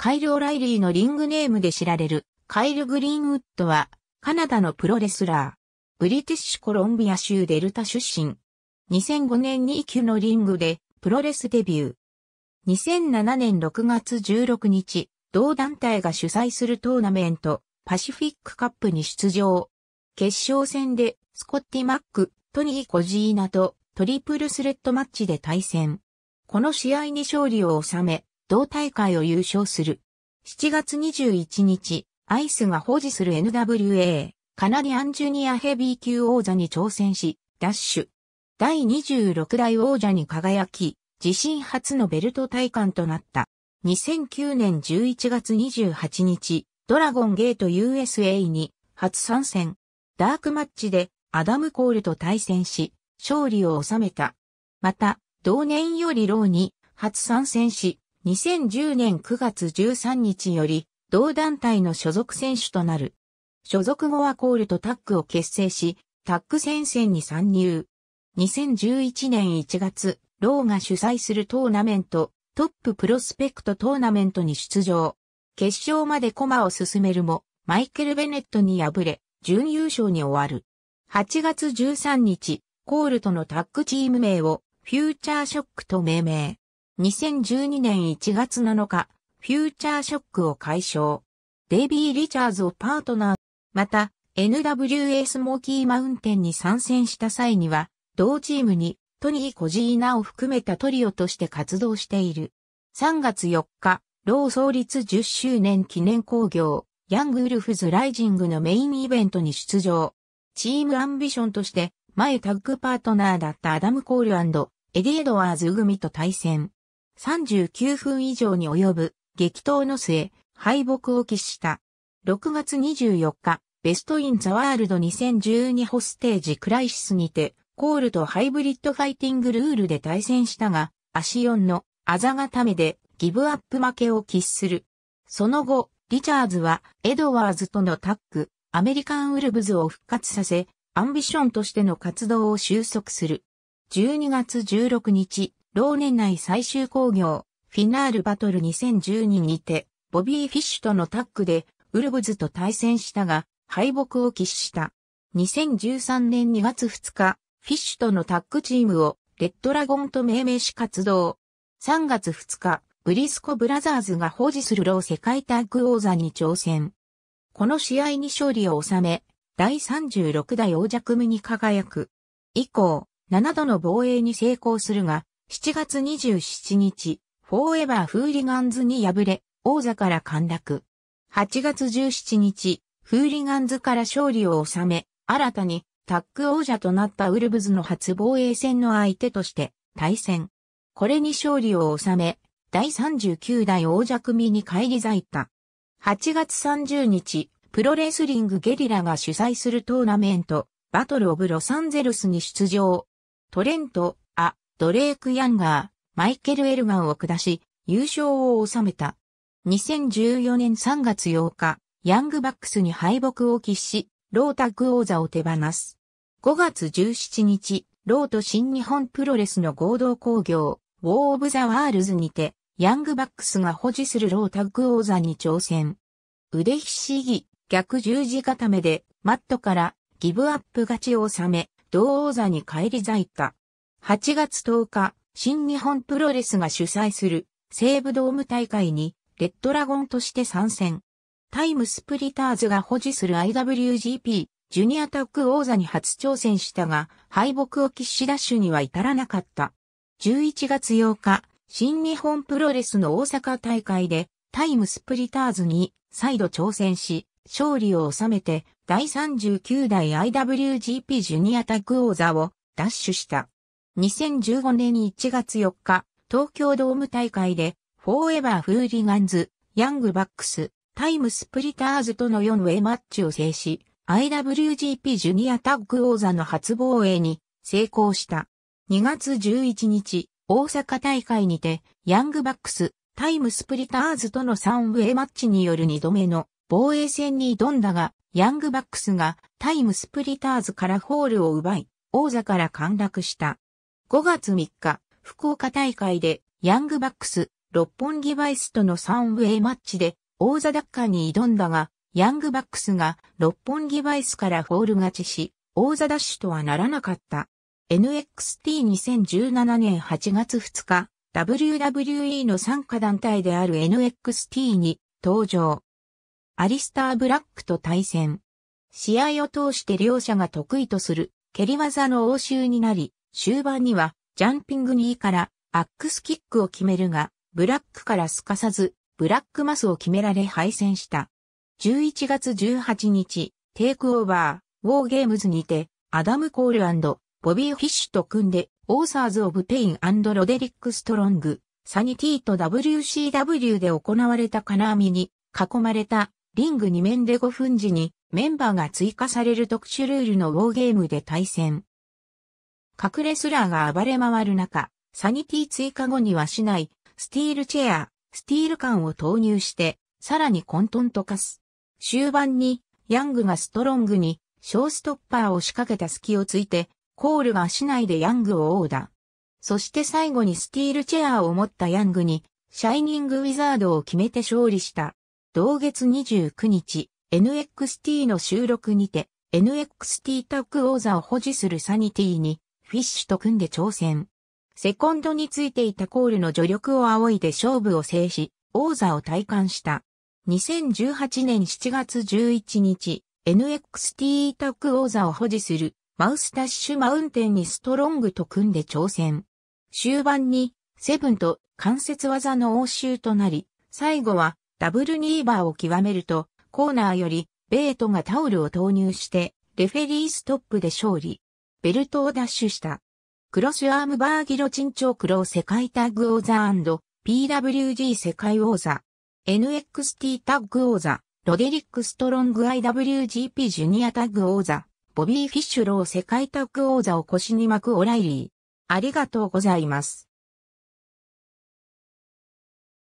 カイル・オライリーのリングネームで知られる、カイル・グリーンウッドは、カナダのプロレスラー。ブリティッシュコロンビア州デルタ出身。2005年に級のリングで、プロレスデビュー。2007年6月16日、同団体が主催するトーナメント、パシフィックカップに出場。決勝戦で、スコッティ・マック、トニー・コジーナとトリプルスレッドマッチで対戦。この試合に勝利を収め、同大会を優勝する。7月21日、アイスが保持する NWA、カナディアンジュニアヘビー級王座に挑戦し、ダッシュ。第26代王者に輝き、自身初のベルト体感となった。2009年11月28日、ドラゴンゲート USA に初参戦。ダークマッチでアダム・コールと対戦し、勝利を収めた。また、同年よりローに初参戦し、2010年9月13日より、同団体の所属選手となる。所属後はコールとタッグを結成し、タッグ戦線に参入。2011年1月、ローが主催するトーナメント、トッププロスペクトトーナメントに出場。決勝まで駒を進めるも、マイケル・ベネットに敗れ、準優勝に終わる。8月13日、コールとのタッグチーム名を、フューチャーショックと命名。2012年1月7日、フューチャーショックを解消。デイビー・リチャーズをパートナー、また NWA スモーキーマウンテンに参戦した際には、同チームにトニー・コジーナを含めたトリオとして活動している。3月4日、ロー創立10周年記念興行、ヤングウルフズ・ライジングのメインイベントに出場。チームアンビションとして、前タッグパートナーだったアダム・コールエディ・エドワーズ組と対戦。39分以上に及ぶ激闘の末、敗北を喫した。6月24日、ベストインザワールド2012ホステージクライシスにて、コールとハイブリッドファイティングルールで対戦したが、足4のあざがためでギブアップ負けを喫する。その後、リチャーズはエドワーズとのタッグ、アメリカンウルブズを復活させ、アンビションとしての活動を収束する。12月16日、同年内最終工業、フィナールバトル2012にて、ボビー・フィッシュとのタッグで、ウルブズと対戦したが、敗北を喫した。2013年2月2日、フィッシュとのタッグチームを、レッドラゴンと命名し活動。3月2日、ブリスコブラザーズが保持するロー世界タッグ王座に挑戦。この試合に勝利を収め、第36代王者組に輝く。以降、7度の防衛に成功するが、7月27日、フォーエバーフーリガンズに敗れ、王座から陥落。8月17日、フーリガンズから勝利を収め、新たにタッグ王者となったウルブズの初防衛戦の相手として対戦。これに勝利を収め、第39代王者組に返り咲いた。8月30日、プロレスリングゲリラが主催するトーナメント、バトルオブロサンゼルスに出場。トレント、ドレーク・ヤンガー、マイケル・エルガンを下し、優勝を収めた。2014年3月8日、ヤングバックスに敗北を喫し、ロータッグ王座を手放す。5月17日、ローと新日本プロレスの合同工業、ウォー・オブ・ザ・ワールズにて、ヤングバックスが保持するロータッグ王座に挑戦。腕ひしぎ、逆十字固めで、マットからギブアップ勝ちを収め、同王座に返り咲いた。8月10日、新日本プロレスが主催する西武ドーム大会にレッドラゴンとして参戦。タイムスプリターズが保持する IWGP ジュニアタッグ王座に初挑戦したが敗北を喫しダッシュには至らなかった。11月8日、新日本プロレスの大阪大会でタイムスプリターズに再度挑戦し、勝利を収めて第39代 IWGP ジュニアタッグ王座をダッシュした。2015年1月4日、東京ドーム大会で、フォーエバーフーリガンズ、ヤングバックス、タイムスプリターズとの4ウェイマッチを制し、IWGP ジュニアタッグ王座の初防衛に成功した。2月11日、大阪大会にて、ヤングバックス、タイムスプリターズとの3ウェイマッチによる2度目の防衛戦に挑んだが、ヤングバックスがタイムスプリターズからホールを奪い、王座から陥落した。5月3日、福岡大会でヤングバックス、六本木バイスとの3ウェイマッチで王座奪還に挑んだが、ヤングバックスが六本木バイスからフォール勝ちし、王座ダッシュとはならなかった。NXT2017 年8月2日、WWE の参加団体である NXT に登場。アリスター・ブラックと対戦。試合を通して両者が得意とする蹴り技の応酬になり、終盤には、ジャンピング2位から、アックスキックを決めるが、ブラックからすかさず、ブラックマスを決められ敗戦した。11月18日、テイクオーバー、ウォーゲームズにて、アダム・コールボビー・フィッシュと組んで、オーサーズ・オブ・ペインロデリック・ストロング、サニティと WCW で行われた金網に、囲まれた、リング2面で5分時に、メンバーが追加される特殊ルールのウォーゲームで対戦。隠れスラーが暴れ回る中、サニティ追加後には市内、スティールチェア、スティール缶を投入して、さらに混沌と化す。終盤に、ヤングがストロングに、ショーストッパーを仕掛けた隙をついて、コールが市内でヤングを殴打。そして最後にスティールチェアを持ったヤングに、シャイニングウィザードを決めて勝利した。同月29日、NXT の収録にて、NXT タッグ王座を保持するサニティに、フィッシュと組んで挑戦。セコンドについていたコールの助力を仰いで勝負を制し、王座を体感した。2018年7月11日、NXT タッグ王座を保持するマウスタッシュマウンテンにストロングと組んで挑戦。終盤にセブンと関節技の応酬となり、最後はダブルニーバーを極めるとコーナーよりベートがタオルを投入してレフェリーストップで勝利。ベルトを奪取した。クロスアームバーギロチンチョークロー世界タッグ王座 &PWG 世界王座。NXT タッグ王座、ロデリック・ストロング IWGP ジュニアタッグ王座、ボビー・フィッシュロー世界タッグ王座を腰に巻くオライリー。ありがとうございます。